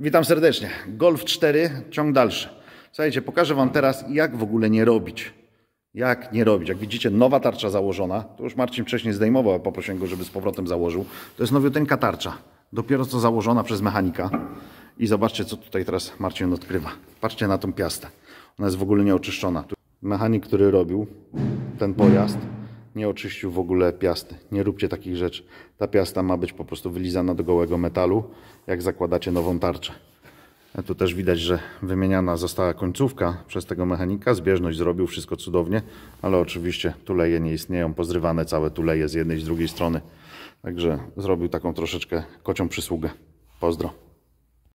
Witam serdecznie. Golf 4, ciąg dalszy. Słuchajcie, pokażę Wam teraz, jak w ogóle nie robić. Jak nie robić? Jak widzicie, nowa tarcza założona. To już Marcin wcześniej zdejmował, a poprosiłem go, żeby z powrotem założył. To jest nowiuteńka tarcza. Dopiero co założona przez mechanika. I zobaczcie, co tutaj teraz Marcin odkrywa. Patrzcie na tą piastę. Ona jest w ogóle nieoczyszczona. Mechanik, który robił ten pojazd, nie oczyścił w ogóle piasty. Nie róbcie takich rzeczy. Ta piasta ma być po prostu wylizana do gołego metalu, jak zakładacie nową tarczę. E, tu też widać, że wymieniana została końcówka przez tego mechanika. Zbieżność zrobił, wszystko cudownie, ale oczywiście tuleje nie istnieją, pozrywane całe tuleje z jednej i z drugiej strony. Także zrobił taką troszeczkę kocią przysługę. Pozdro.